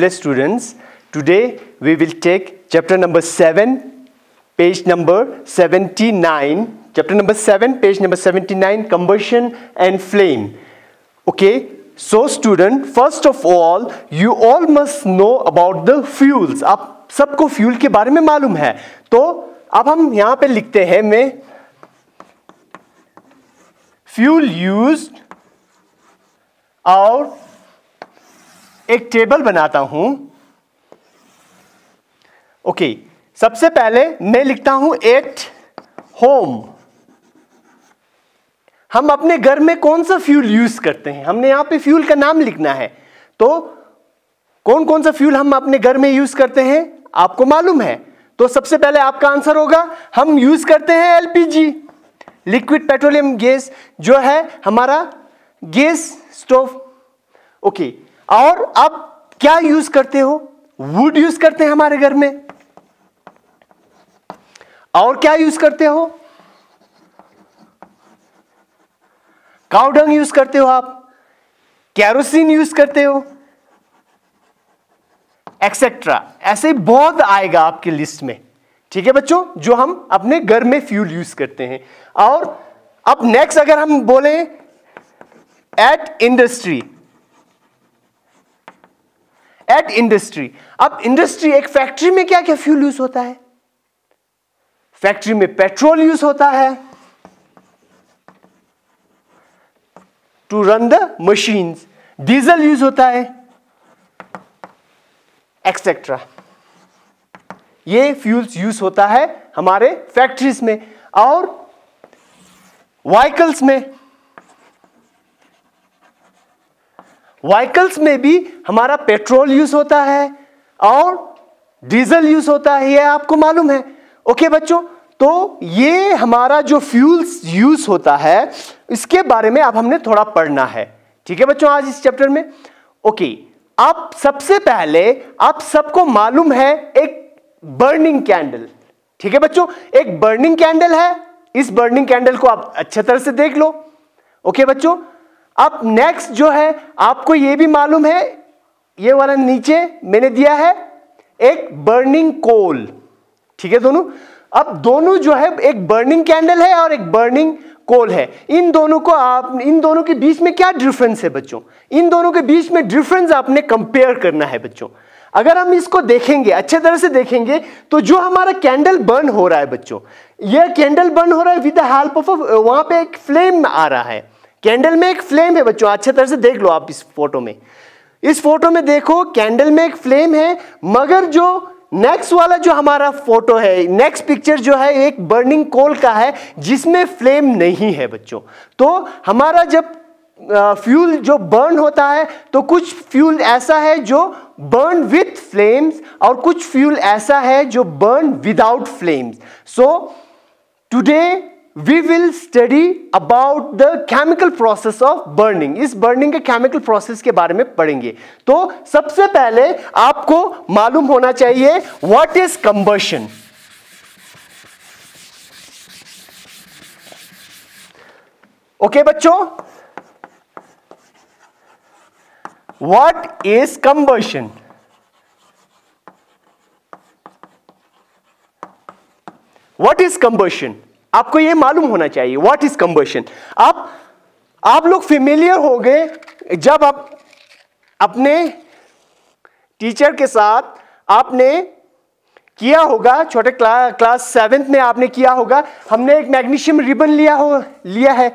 Village students. Today we will take chapter number 7, page number 79. Chapter number 7, page number 79, Combustion and Flame. Okay, so student, first of all, you all must know about the fuels. आप सबको fuel के बारे में मालूम है तो अब हम यहाँ पे लिखते हैं मैं fuel used और एक टेबल बनाता हूं ओके okay, सबसे पहले मैं लिखता हूं एट होम हम अपने घर में कौन सा फ्यूल यूज करते हैं हमने यहां पे फ्यूल का नाम लिखना है तो कौन कौन सा फ्यूल हम अपने घर में यूज करते हैं आपको मालूम है तो सबसे पहले आपका आंसर होगा हम यूज करते हैं एलपीजी लिक्विड पेट्रोलियम गैस जो है हमारा गैस स्टोव ओके okay, और अब क्या यूज करते हो वुड यूज करते हैं हमारे घर में और क्या यूज करते हो काउडंग यूज करते हो आप कैरोसिन यूज करते हो एक्सेट्रा ऐसे बहुत आएगा आपकी लिस्ट में ठीक है बच्चों जो हम अपने घर में फ्यूल यूज करते हैं और अब नेक्स्ट अगर हम बोले एट इंडस्ट्री एट इंडस्ट्री अब इंडस्ट्री एक फैक्ट्री में क्या क्या फ्यूल यूज होता है फैक्ट्री में पेट्रोल यूज होता है to run the machines diesel use होता है एक्सेट्रा ये फ्यूल्स यूज होता है हमारे फैक्ट्रीज में और व्हीकल्स में व्हीकल्स में भी हमारा पेट्रोल यूज होता है और डीजल यूज होता है यह आपको मालूम है ओके बच्चों तो ये हमारा जो फ्यूल्स यूज होता है इसके बारे में अब हमने थोड़ा पढ़ना है ठीक है बच्चों आज इस चैप्टर में ओके आप सबसे पहले आप सबको मालूम है एक बर्निंग कैंडल ठीक है बच्चों एक बर्निंग कैंडल है इस बर्निंग कैंडल को आप अच्छे तरह से देख लो ओके बच्चों अब नेक्स्ट जो है आपको ये भी मालूम है ये वाला नीचे मैंने दिया है एक बर्निंग कोल ठीक है दोनों अब दोनों जो है एक बर्निंग कैंडल है और एक बर्निंग कोल है इन दोनों को आप इन दोनों के बीच में क्या डिफरेंस है बच्चों इन दोनों के बीच में डिफरेंस आपने कंपेयर करना है बच्चों अगर हम इसको देखेंगे अच्छे तरह से देखेंगे तो जो हमारा कैंडल बर्न हो रहा है बच्चों यह कैंडल बर्न हो रहा है विद द हेल्प ऑफ वहां पे एक फ्लेम आ रहा है कैंडल में एक फ्लेम है बच्चों अच्छे तरह से देख लो आप इस फोटो में इस फोटो में देखो कैंडल में एक फ्लेम है मगर जो नेक्स्ट वाला जो हमारा फोटो है नेक्स्ट पिक्चर जो है एक बर्निंग कोल का है जिसमें फ्लेम नहीं है बच्चों तो हमारा जब फ्यूल जो बर्न होता है तो कुछ फ्यूल ऐसा है जो बर्न विथ फ्लेम्स और कुछ फ्यूल ऐसा है जो burn without flames so today we will study about the chemical process of burning इस burning के chemical process के बारे में पढ़ेंगे तो सबसे पहले आपको मालूम होना चाहिए what is combustion okay okay, बच्चों what is combustion what is combustion आपको ये मालूम होना चाहिए व्हाट इज कंबर्शन आप आप लोग फेमिलियर हो गए जब आप अपने टीचर के साथ आपने किया होगा छोटे क्ला, क्लास सेवेंथ में आपने किया होगा हमने एक मैग्नीशियम रिबन लिया हो लिया है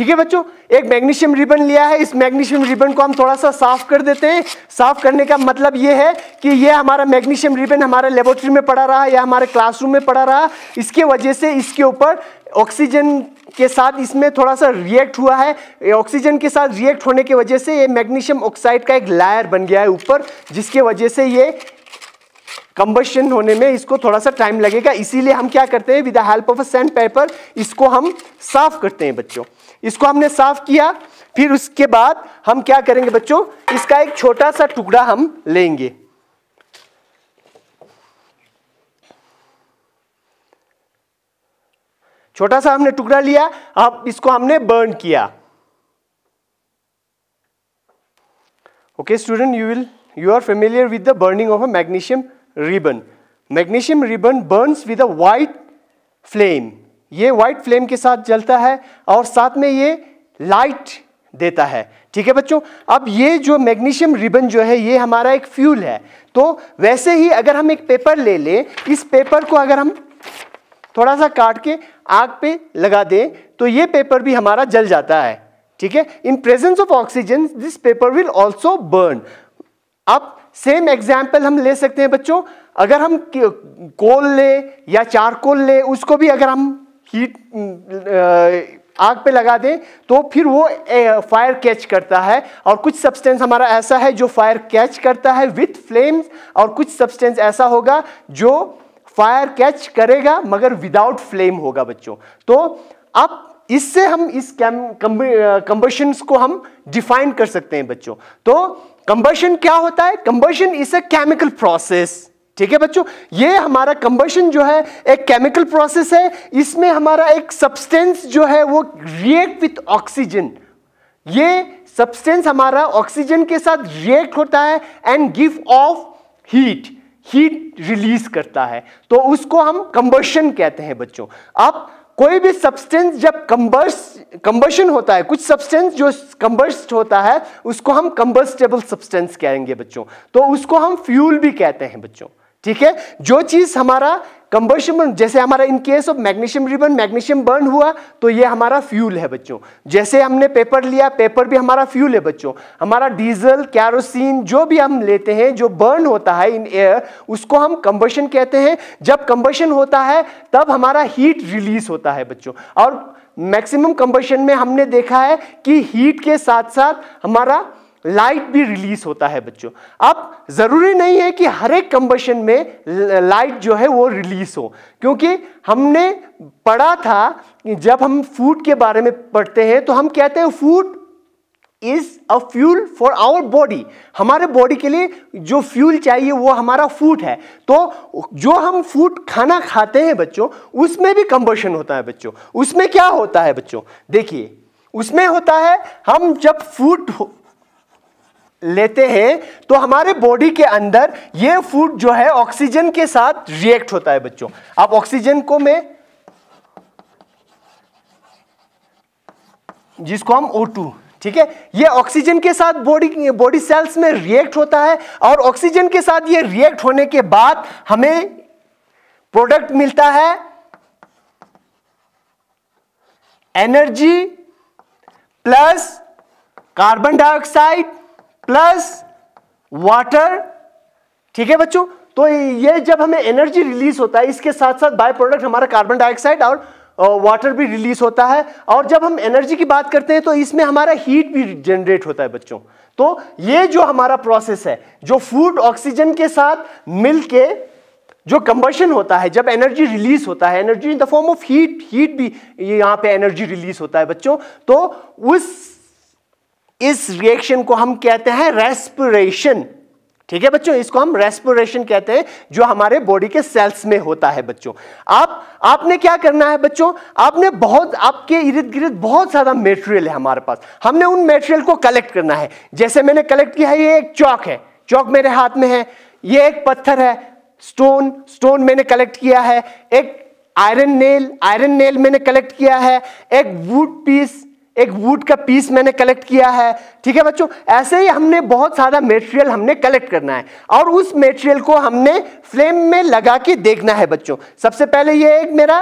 ठीक है बच्चों एक मैग्नीशियम रिबन लिया है इस मैग्नीशियम रिबन को हम थोड़ा सा साफ कर देते हैं साफ करने का मतलब यह है कि यह हमारा मैग्नीशियम रिबन हमारे लेबोरेटरी में पड़ा रहा या हमारे क्लासरूम में पड़ा रहा इसके वजह से इसके ऊपर ऑक्सीजन के साथ इसमें थोड़ा सा रिएक्ट हुआ है ऑक्सीजन के साथ रिएक्ट होने की वजह से ये मैग्नीशियम ऑक्साइड का एक लायर बन गया है ऊपर जिसके वजह से ये कंबशन होने में इसको थोड़ा सा टाइम लगेगा इसीलिए हम क्या करते हैं with the help of a sandpaper इसको हम साफ करते हैं बच्चों इसको हमने साफ किया फिर उसके बाद हम क्या करेंगे बच्चों इसका एक छोटा सा टुकड़ा हम लेंगे छोटा सा हमने टुकड़ा लिया अब इसको हमने बर्न किया okay student you will you are familiar with the burning of a magnesium ribbon magnesium ribbon burns with a white flame ये व्हाइट फ्लेम के साथ जलता है और साथ में ये लाइट देता है ठीक है बच्चों अब ये जो मैग्नीशियम रिबन जो है ये हमारा एक फ्यूल है तो वैसे ही अगर हम एक पेपर ले लें इस पेपर को अगर हम थोड़ा सा काट के आग पे लगा दें तो ये पेपर भी हमारा जल जाता है ठीक है in presence of oxygen this paper will also burn अब सेम एग्जाम्पल हम ले सकते हैं बच्चों अगर हम कोल ले या चारकोल ले उसको भी अगर हम हीट आग पे लगा दें तो फिर वो फायर कैच करता है और कुछ सब्सटेंस हमारा ऐसा है जो फायर कैच करता है विथ फ्लेम्स और कुछ सब्सटेंस ऐसा होगा जो फायर कैच करेगा मगर विदाउट फ्लेम होगा बच्चों तो अब इससे हम इस कंबर्शंस को हम डिफाइन कर सकते हैं बच्चों तो कंबर्शन क्या होता है combustion is a chemical process ठीक है बच्चों ये हमारा कंबर्शन जो है एक केमिकल प्रोसेस है इसमें हमारा एक सब्सटेंस जो है वो रिएक्ट विथ ऑक्सीजन ये सब्सटेंस हमारा ऑक्सीजन के साथ रिएक्ट होता है and give off heat heat release करता है तो उसको हम कंबर्शन कहते हैं बच्चों अब कोई भी सब्सटेंस जब कंबर्स कंबर्शन होता है कुछ सब्सटेंस जो कंबर्स्ट होता है उसको हम कंबर्स्टेबल सब्सटेंस कहेंगे बच्चों तो उसको हम फ्यूल भी कहते हैं बच्चों ठीक है जो चीज़ हमारा कंबर्शन जैसे हमारा in case of magnesium ribbon magnesium burn हुआ तो ये हमारा फ्यूल है बच्चों जैसे हमने पेपर लिया पेपर भी हमारा फ्यूल है बच्चों हमारा डीजल कैरोसिन जो भी हम लेते हैं जो बर्न होता है इन एयर उसको हम कंबर्शन कहते हैं जब कंबर्शन होता है तब हमारा हीट रिलीज होता है बच्चों और मैक्सिमम कंबर्शन में हमने देखा है कि हीट के साथ साथ हमारा लाइट भी रिलीज होता है बच्चों अब ज़रूरी नहीं है कि हर एक कंबशन में लाइट जो है वो रिलीज हो क्योंकि हमने पढ़ा था जब हम फूड के बारे में पढ़ते हैं तो हम कहते हैं food is a fuel for our body हमारे बॉडी के लिए जो फ्यूल चाहिए वो हमारा फूड है तो जो हम फूड खाना खाते हैं बच्चों उसमें भी कंबशन होता है बच्चों उसमें क्या होता है बच्चों देखिए उसमें होता है हम जब फूड लेते हैं तो हमारे बॉडी के अंदर ये फूड जो है ऑक्सीजन के साथ रिएक्ट होता है बच्चों अब ऑक्सीजन को मैं जिसको हम O2 ठीक है ये ऑक्सीजन के साथ बॉडी बॉडी सेल्स में रिएक्ट होता है और ऑक्सीजन के साथ ये रिएक्ट होने के बाद हमें प्रोडक्ट मिलता है energy plus carbon dioxide plus water ठीक है बच्चों तो ये जब हमें एनर्जी रिलीज होता है इसके साथ साथ बाय प्रोडक्ट हमारा कार्बन डाइऑक्साइड और वाटर भी रिलीज होता है और जब हम एनर्जी की बात करते हैं तो इसमें हमारा हीट भी जनरेट होता है बच्चों तो ये जो हमारा प्रोसेस है जो फूड ऑक्सीजन के साथ मिल के जो कंबर्शन होता है जब एनर्जी रिलीज होता है energy in the form of heat heat भी यहाँ पे एनर्जी रिलीज होता है बच्चों तो उस इस रिएक्शन को हम कहते हैं रेस्पिरेशन ठीक है बच्चों इसको हम रेस्पिरेशन कहते हैं जो हमारे बॉडी के सेल्स में होता है बच्चों आप आपने क्या करना है बच्चों आपने बहुत आपके इर्द गिर्द बहुत सारा मेटेरियल है हमारे पास हमने उन मेटेरियल को कलेक्ट करना है जैसे मैंने कलेक्ट किया है ये एक चौक है चौक मेरे हाथ में है ये एक पत्थर है स्टोन स्टोन मैंने कलेक्ट किया है एक आयरन नेल आयरन नेल मैंने कलेक्ट किया है एक वुड पीस एक वुड का पीस मैंने कलेक्ट किया है ठीक है बच्चों ऐसे ही हमने बहुत सारा मेटेरियल हमने कलेक्ट करना है और उस मेटेरियल को हमने फ्लेम में लगा के देखना है बच्चों सबसे पहले ये एक मेरा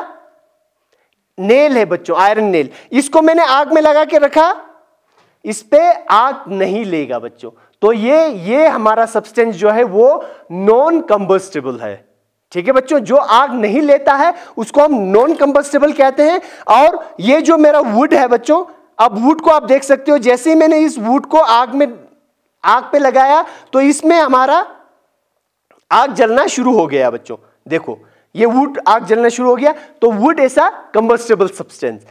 नेल है बच्चों आयरन नेल इसको मैंने आग में लगा के रखा इस पर आग नहीं लेगा बच्चों तो ये ये हमारा सब्सटेंस जो है वो नॉन कंबस्टेबल है ठीक है बच्चों जो आग नहीं लेता है उसको हम नॉन कंबस्टेबल कहते हैं और ये जो मेरा वुड है बच्चों अब वुड को आप देख सकते हो जैसे ही मैंने इस वुड को आग में आग पे लगाया तो इसमें हमारा आग जलना शुरू हो गया बच्चों देखो ये वुड आग जलना शुरू हो गया तो वुड ऐसा कंबस्टेबल सब्सटेंस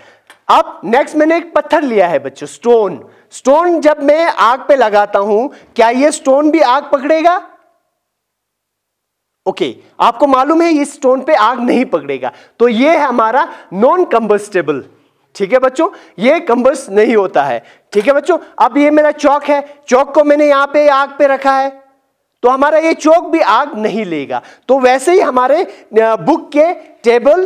अब नेक्स्ट मैंने एक पत्थर लिया है बच्चों स्टोन स्टोन जब मैं आग पे लगाता हूं क्या ये स्टोन भी आग पकड़ेगा ओके okay, आपको मालूम है ये स्टोन पे आग नहीं पकड़ेगा तो ये है हमारा नॉन कंबस्टेबल ठीक है बच्चों ये कंबस नहीं होता है ठीक है बच्चों अब ये मेरा चौक है चौक को मैंने यहां पे आग पे रखा है तो हमारा ये चौक भी आग नहीं लेगा तो वैसे ही हमारे बुक के टेबल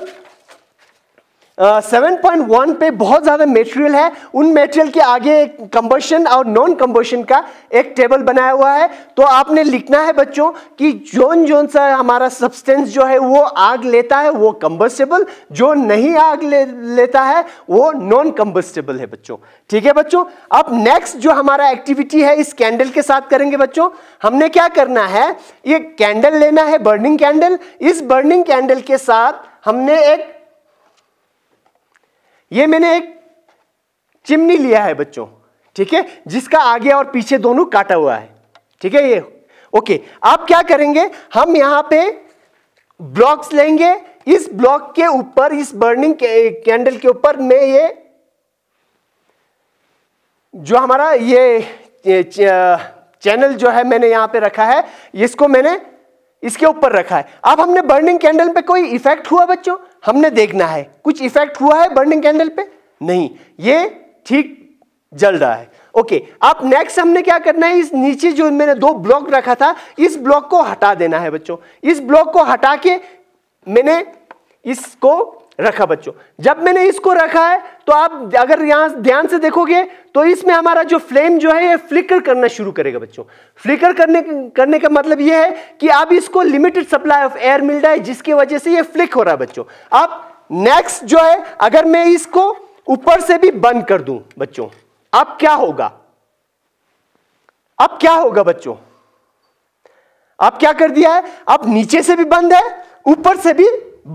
सेवन पॉइंट वन पे बहुत ज़्यादा मेटेरियल है उन मेटेरियल के आगे कंबर्शन और नॉन कंबर्शन का एक टेबल बनाया हुआ है तो आपने लिखना है बच्चों कि जोन जोन सा हमारा सब्सटेंस जो है वो आग लेता है वो कंबस्टेबल जो नहीं आग ले, लेता है वो नॉन कंबस्टेबल है बच्चों ठीक है बच्चों अब नेक्स्ट जो हमारा एक्टिविटी है इस कैंडल के साथ करेंगे बच्चों हमने क्या करना है ये कैंडल लेना है बर्निंग कैंडल इस बर्निंग कैंडल के साथ हमने एक ये मैंने एक चिमनी लिया है बच्चों ठीक है जिसका आगे और पीछे दोनों काटा हुआ है ठीक है ये ओके आप क्या करेंगे हम यहां पे ब्लॉक्स लेंगे इस ब्लॉक के ऊपर इस बर्निंग कैंडल के ऊपर मैं ये जो हमारा ये चैनल जो है मैंने यहां पे रखा है इसको मैंने इसके ऊपर रखा है अब हमने बर्निंग कैंडल पे कोई इफेक्ट हुआ बच्चों हमने देखना है कुछ इफेक्ट हुआ है बर्निंग कैंडल पे नहीं ये ठीक जल रहा है ओके अब नेक्स्ट हमने क्या करना है इस नीचे जो मैंने दो ब्लॉक रखा था इस ब्लॉक को हटा देना है बच्चों इस ब्लॉक को हटा के मैंने इसको रखा बच्चों जब मैंने इसको रखा है तो आप अगर यहां ध्यान से देखोगे तो इसमें हमारा जो फ्लेम जो है ये फ्लिकर करना शुरू करेगा बच्चों फ्लिकर करने करने का मतलब ये है कि अब इसको लिमिटेड सप्लाई ऑफ एयर मिल रहा है जिसकी वजह से ये फ्लिक हो रहा है बच्चों अब नेक्स्ट जो है अगर मैं इसको ऊपर से भी बंद कर दूं बच्चों अब क्या होगा अब क्या होगा बच्चों अब क्या कर दिया है अब नीचे से भी बंद है ऊपर से भी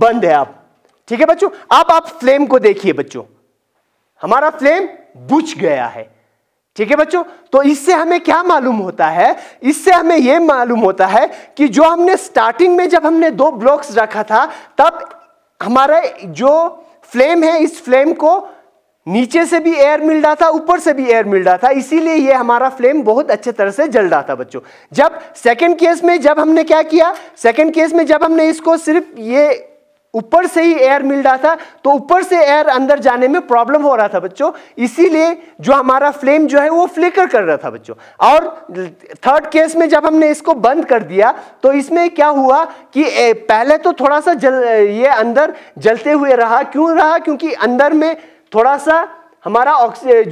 बंद है आप ठीक है बच्चों अब आप फ्लेम को देखिए बच्चों हमारा फ्लेम बुझ गया है ठीक है बच्चों तो इससे हमें क्या मालूम होता है इससे हमें यह मालूम होता है कि जो हमने स्टार्टिंग में जब हमने दो ब्लॉक्स रखा था तब हमारा जो फ्लेम है इस फ्लेम को नीचे से भी एयर मिल रहा था ऊपर से भी एयर मिल रहा था इसीलिए ये हमारा फ्लेम बहुत अच्छे तरह से जल रहा था बच्चों जब सेकंड केस में जब हमने क्या किया सेकंड केस में जब हमने इसको सिर्फ ये ऊपर से ही एयर मिल रहा था तो ऊपर से एयर अंदर जाने में प्रॉब्लम हो रहा था बच्चों इसीलिए जो हमारा फ्लेम जो है वो फ्लिकर कर रहा था बच्चों और थर्ड केस में जब हमने इसको बंद कर दिया तो इसमें क्या हुआ कि पहले तो थोड़ा सा जल ये अंदर जलते हुए रहा क्यों रहा क्योंकि अंदर में थोड़ा सा हमारा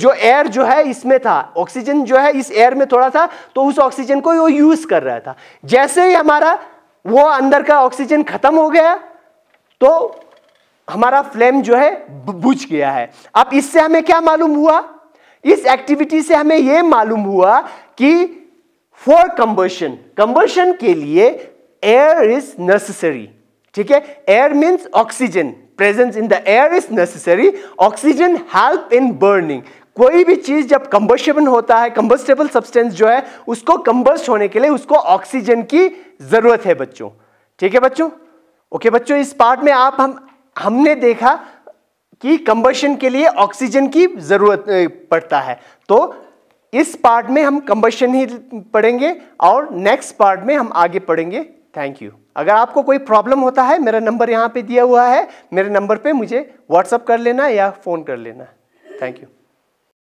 जो एयर जो है इसमें था ऑक्सीजन जो है इस एयर में थोड़ा था तो उस ऑक्सीजन को वो यूज़ कर रहा था जैसे ही हमारा वो अंदर का ऑक्सीजन खत्म हो गया तो हमारा फ्लेम जो है बुझ गया है अब इससे हमें क्या मालूम हुआ इस एक्टिविटी से हमें यह मालूम हुआ कि फॉर कंबर्शन कंबर्शन के लिए एयर इज नेसेसरी ठीक है air means oxygen presence in the air is necessary oxygen help in burning कोई भी चीज जब कंबस्टेबल होता है कंबस्टेबल सब्सटेंस जो है उसको कंबस्ट होने के लिए उसको ऑक्सीजन की जरूरत है बच्चों ठीक है बच्चों ओके okay, बच्चों इस पार्ट में आप हम हमने देखा कि कंबशन के लिए ऑक्सीजन की ज़रूरत पड़ता है तो इस पार्ट में हम कंबशन ही पढ़ेंगे और नेक्स्ट पार्ट में हम आगे पढ़ेंगे थैंक यू अगर आपको कोई प्रॉब्लम होता है मेरा नंबर यहाँ पे दिया हुआ है मेरे नंबर पे मुझे व्हाट्सअप कर लेना या फ़ोन कर लेना थैंक यू